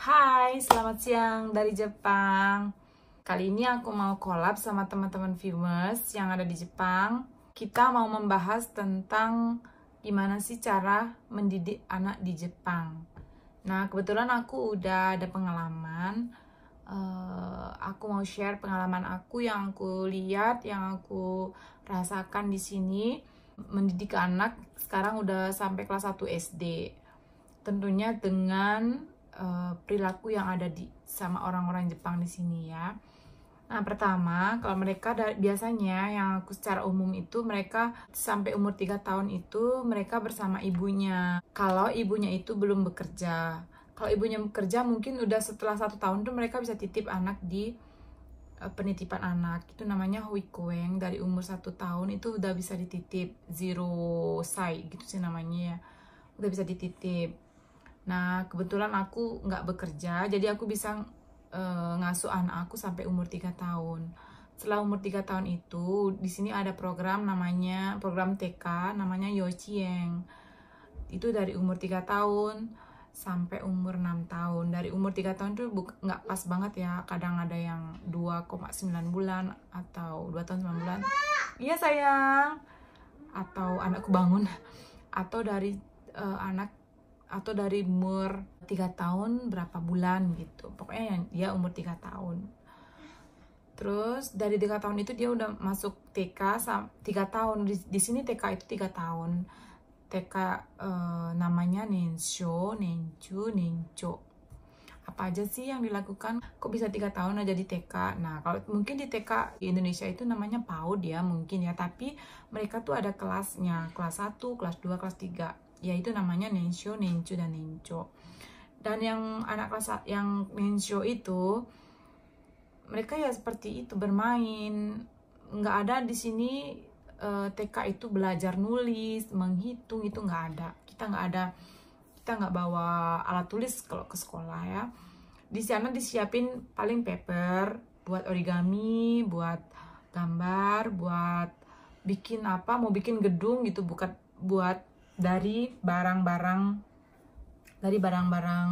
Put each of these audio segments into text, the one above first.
Hai, selamat siang dari Jepang. Kali ini aku mau collab sama teman-teman Filmers yang ada di Jepang. Kita mau membahas tentang gimana sih cara mendidik anak di Jepang. Nah, kebetulan aku udah ada pengalaman. Uh, aku mau share pengalaman aku yang aku lihat, yang aku rasakan di sini mendidik anak sekarang udah sampai kelas 1 SD. Tentunya dengan Eh, perilaku yang ada di sama orang-orang Jepang di sini ya. Nah, pertama, kalau mereka da, biasanya yang aku secara umum itu mereka sampai umur 3 tahun itu mereka bersama ibunya. Kalau ibunya itu belum bekerja. Kalau ibunya bekerja mungkin udah setelah satu tahun tuh mereka bisa titip anak di eh, penitipan anak. Itu namanya hui kueng dari umur satu tahun itu udah bisa dititip zero sai gitu sih namanya ya. Udah bisa dititip Nah, kebetulan aku nggak bekerja, jadi aku bisa e, ngasuh anak aku sampai umur 3 tahun. Setelah umur 3 tahun itu, di sini ada program namanya program TK namanya Yocieng. Itu dari umur 3 tahun sampai umur 6 tahun. Dari umur 3 tahun itu nggak pas banget ya. Kadang ada yang 2,9 bulan atau 2 tahun 9 bulan. Iya sayang. Atau anakku bangun. Atau dari uh, anak atau dari umur tiga tahun berapa bulan gitu pokoknya yang dia umur tiga tahun terus dari tiga tahun itu dia udah masuk TK tiga tahun di, di sini TK itu tiga tahun TK uh, eh, namanya Nensho, Nenju, Nencho apa aja sih yang dilakukan kok bisa tiga tahun aja di TK nah kalau mungkin di TK di Indonesia itu namanya PAUD ya mungkin ya tapi mereka tuh ada kelasnya kelas 1, kelas 2, kelas 3 ya itu namanya Nensho, nencu dan nenco. Dan yang anak kelas yang Nensho itu mereka ya seperti itu bermain. Nggak ada di sini eh, TK itu belajar nulis, menghitung itu nggak ada. Kita nggak ada kita nggak bawa alat tulis kalau ke sekolah ya. Di sana disiapin paling paper buat origami, buat gambar, buat bikin apa, mau bikin gedung gitu, bukan buat dari barang-barang dari barang-barang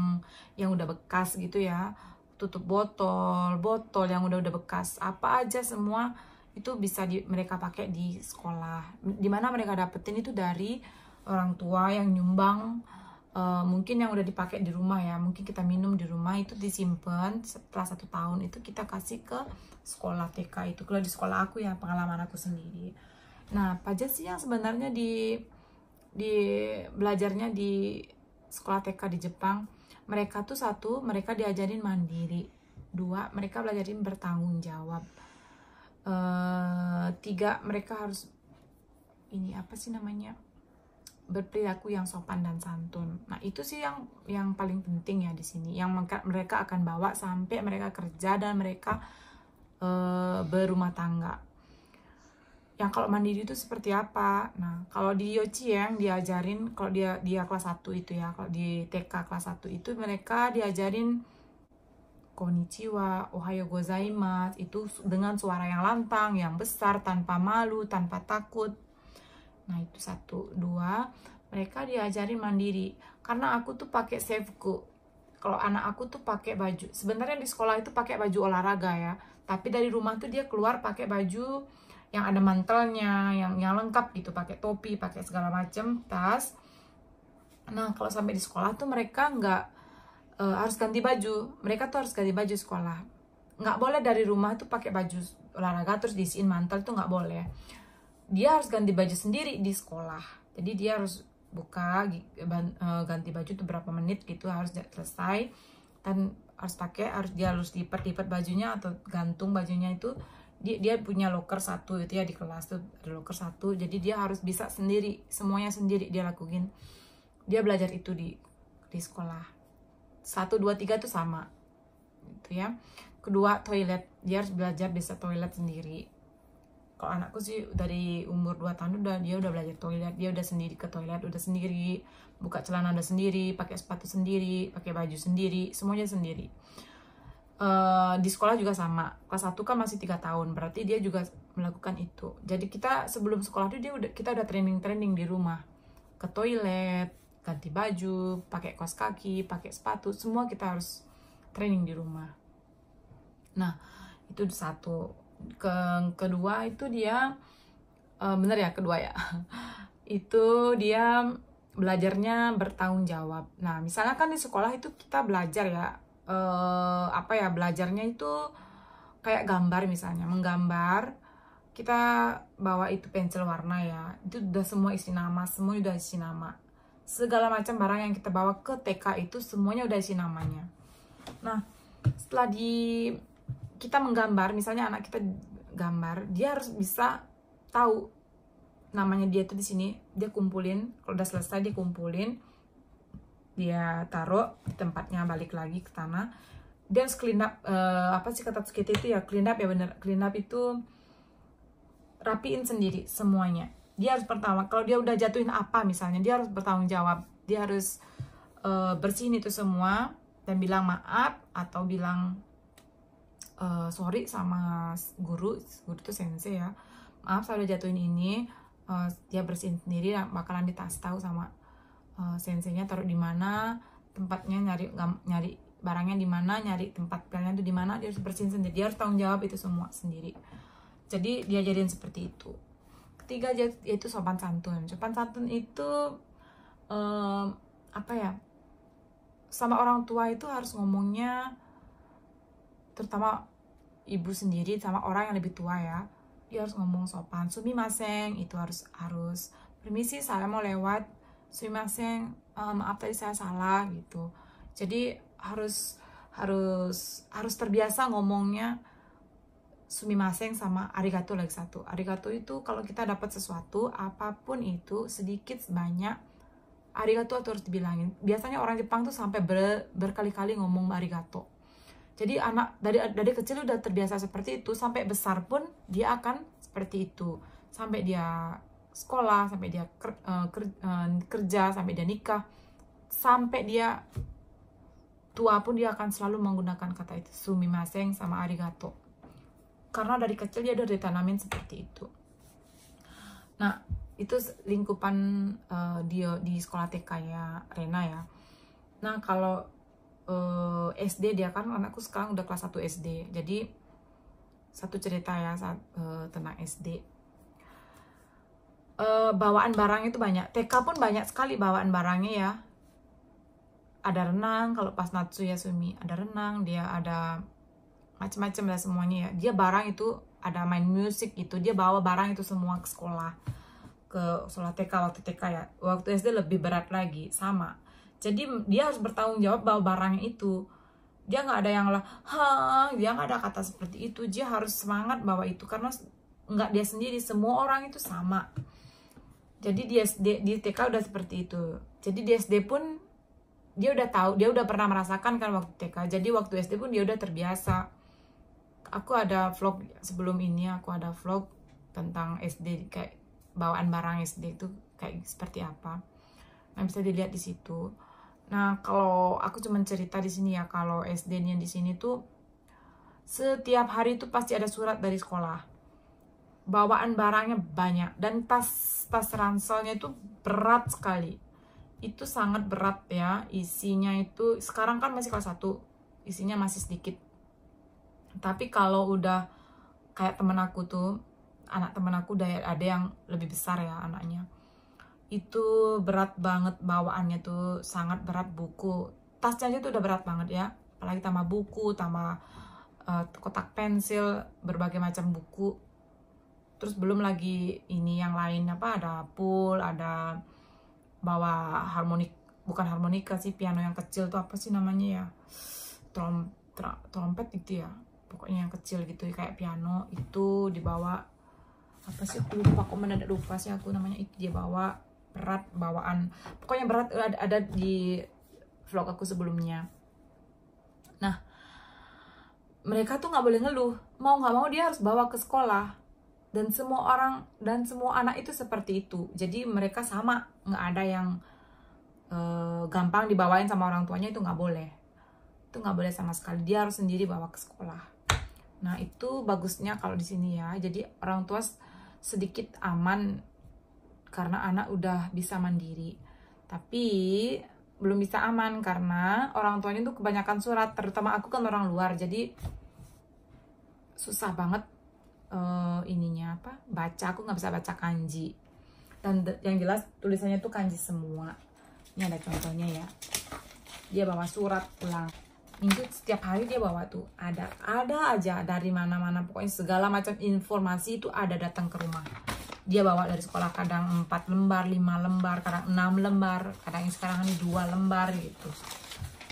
yang udah bekas gitu ya tutup botol botol yang udah udah bekas apa aja semua itu bisa di, mereka pakai di sekolah dimana mereka dapetin itu dari orang tua yang nyumbang uh, mungkin yang udah dipakai di rumah ya mungkin kita minum di rumah itu disimpan setelah satu tahun itu kita kasih ke sekolah TK itu kalau di sekolah aku ya pengalaman aku sendiri nah apa aja sih yang sebenarnya di di belajarnya di sekolah TK di Jepang mereka tuh satu mereka diajarin mandiri dua mereka belajarin bertanggung jawab e, tiga mereka harus ini apa sih namanya berperilaku yang sopan dan santun. Nah itu sih yang yang paling penting ya di sini, yang mereka akan bawa sampai mereka kerja dan mereka e, berumah tangga yang kalau mandiri itu seperti apa. Nah, kalau di yochi ya, yang diajarin kalau dia dia kelas 1 itu ya, kalau di TK kelas 1 itu mereka diajarin konnichiwa, ohayo gozaimasu itu dengan suara yang lantang, yang besar, tanpa malu, tanpa takut. Nah, itu satu. Dua, mereka diajarin mandiri. Karena aku tuh pakai sevku. Kalau anak aku tuh pakai baju. Sebenarnya di sekolah itu pakai baju olahraga ya. Tapi dari rumah tuh dia keluar pakai baju yang ada mantelnya, yang yang lengkap gitu, pakai topi, pakai segala macam tas. Nah, kalau sampai di sekolah tuh mereka nggak e, harus ganti baju, mereka tuh harus ganti baju sekolah. Nggak boleh dari rumah tuh pakai baju olahraga terus diisiin mantel tuh nggak boleh. Dia harus ganti baju sendiri di sekolah. Jadi dia harus buka eh, ganti baju tuh berapa menit gitu harus selesai dan harus pakai harus dia harus lipat-lipat bajunya atau gantung bajunya itu dia dia punya locker satu itu ya di kelas tuh ada locker satu jadi dia harus bisa sendiri semuanya sendiri dia lakuin dia belajar itu di di sekolah satu dua tiga tuh sama itu ya kedua toilet dia harus belajar bisa toilet sendiri kalau anakku sih dari umur 2 tahun udah dia udah belajar toilet dia udah sendiri ke toilet udah sendiri buka celana udah sendiri pakai sepatu sendiri pakai baju sendiri semuanya sendiri Eh, di sekolah juga sama kelas 1 kan masih tiga tahun berarti dia juga melakukan itu jadi kita sebelum sekolah itu dia udah kita udah training training di rumah ke toilet ganti baju pakai kos kaki pakai sepatu semua kita harus training di rumah nah itu satu ke kedua itu dia uh, bener ya kedua ya itu dia belajarnya bertanggung jawab nah misalnya kan di sekolah itu kita belajar ya uh, apa ya belajarnya itu kayak gambar misalnya menggambar kita bawa itu pensil warna ya itu udah semua isi nama semua udah isi nama segala macam barang yang kita bawa ke TK itu semuanya udah isi namanya nah setelah di kita menggambar misalnya anak kita gambar dia harus bisa tahu namanya dia itu di sini dia kumpulin kalau udah selesai dia kumpulin dia taruh tempatnya balik lagi ke tanah dia harus clean up uh, apa sih kata kita itu ya clean up ya bener clean up itu rapiin sendiri semuanya dia harus pertama kalau dia udah jatuhin apa misalnya dia harus bertanggung jawab dia harus uh, bersihin itu semua dan bilang maaf atau bilang uh, sorry sama guru guru itu sensei ya maaf saya udah jatuhin ini uh, dia bersihin sendiri bakalan ditas tahu sama Eh, sensenya taruh di mana tempatnya nyari nyari barangnya di mana nyari tempat pelnya itu di mana dia harus bersihin sendiri dia harus tanggung jawab itu semua sendiri jadi dia jadiin seperti itu ketiga yaitu sopan santun sopan santun itu um, apa ya sama orang tua itu harus ngomongnya terutama ibu sendiri sama orang yang lebih tua ya dia harus ngomong sopan sumi maseng itu harus harus permisi saya mau lewat sumimasen um, apa tadi saya salah gitu jadi harus harus harus terbiasa ngomongnya sumi maseng sama arigato lagi satu arigato itu kalau kita dapat sesuatu apapun itu sedikit banyak arigato itu harus dibilangin biasanya orang Jepang tuh sampai ber, berkali-kali ngomong arigato jadi anak dari dari kecil udah terbiasa seperti itu sampai besar pun dia akan seperti itu sampai dia sekolah sampai dia eh, eh, kerja sampai dia nikah sampai dia tua pun dia akan selalu menggunakan kata itu sumimasen sama arigato karena dari kecil dia udah ditanamin seperti itu nah itu lingkupan uh, dia di sekolah TK ya Rena ya nah kalau uh, SD dia kan anakku sekarang udah kelas 1 SD jadi satu cerita ya saat, uh, tentang SD uh, bawaan barang itu banyak. TK pun banyak sekali bawaan barangnya ya. Ada renang, kalau pas Natsu ya Sumi ada renang, dia ada macam-macam lah semuanya ya. Dia barang itu ada main musik gitu, dia bawa barang itu semua ke sekolah. Ke sekolah TK waktu TK ya. Waktu SD lebih berat lagi, sama. Jadi dia harus bertanggung jawab bawa barang itu dia nggak ada yang lah ha dia nggak ada kata seperti itu dia harus semangat bawa itu karena nggak dia sendiri semua orang itu sama jadi di SD di TK udah seperti itu jadi di SD pun dia udah tahu dia udah pernah merasakan kan waktu TK jadi waktu SD pun dia udah terbiasa aku ada vlog sebelum ini aku ada vlog tentang SD kayak bawaan barang SD itu kayak seperti apa nah bisa dilihat di situ nah kalau aku cuma cerita di sini ya kalau SD-nya di sini tuh setiap hari itu pasti ada surat dari sekolah bawaan barangnya banyak dan tas tas ranselnya itu berat sekali itu sangat berat ya isinya itu sekarang kan masih kelas satu isinya masih sedikit tapi kalau udah kayak temen aku tuh anak temen aku udah ada yang lebih besar ya anaknya itu berat banget bawaannya tuh sangat berat buku tasnya aja tuh udah berat banget ya apalagi tambah buku tambah uh, kotak pensil berbagai macam buku terus belum lagi ini yang lain apa ada pool ada bawa harmonik bukan harmonika sih piano yang kecil tuh apa sih namanya ya Trom, trompet gitu ya pokoknya yang kecil gitu kayak piano itu dibawa apa sih aku lupa kok mendadak lupa sih aku namanya itu dia bawa berat bawaan pokoknya berat eh, ada, ada di vlog aku sebelumnya nah mereka tuh nggak boleh ngeluh mau nggak mau dia harus bawa ke sekolah dan semua orang dan semua anak itu seperti itu jadi mereka sama nggak ada yang uh, gampang dibawain sama orang tuanya itu nggak boleh itu nggak boleh sama sekali dia harus sendiri bawa ke sekolah nah itu bagusnya kalau di sini ya jadi orang tua sedikit aman karena anak udah bisa mandiri tapi belum bisa aman karena orang tuanya itu kebanyakan surat terutama aku kan orang luar jadi susah banget uh, ininya apa baca aku nggak bisa baca kanji dan yang jelas tulisannya tuh kanji semua ini ada contohnya ya dia bawa surat pulang minggu setiap hari dia bawa tuh ada ada aja dari mana-mana pokoknya segala macam informasi itu ada datang ke rumah dia bawa dari sekolah kadang 4 lembar 5 lembar kadang 6 lembar kadang yang sekarang ini 2 lembar gitu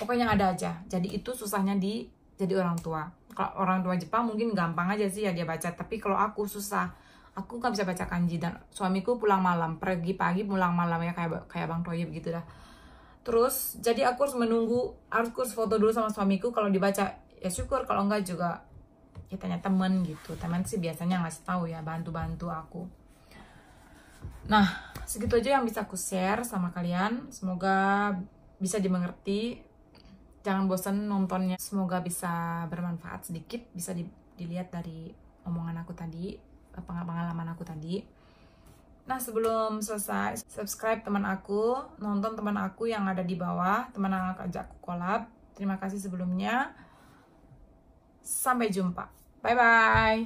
pokoknya ada aja jadi itu susahnya di jadi orang tua kalau orang tua Jepang mungkin gampang aja sih ya dia baca tapi kalau aku susah aku nggak bisa baca kanji dan suamiku pulang malam pergi pagi pulang malam ya kayak kayak bang Toyib gitu dah terus jadi aku harus menunggu harus kurs foto dulu sama suamiku kalau dibaca ya syukur kalau enggak juga ya tanya temen gitu temen sih biasanya ngasih tahu ya bantu-bantu aku nah segitu aja yang bisa aku share sama kalian semoga bisa dimengerti jangan bosan nontonnya semoga bisa bermanfaat sedikit bisa di, dilihat dari omongan aku tadi eh, pengalaman aku tadi Nah sebelum selesai, subscribe teman aku, nonton teman aku yang ada di bawah, teman yang ajak kolab Terima kasih sebelumnya. Sampai jumpa. Bye-bye.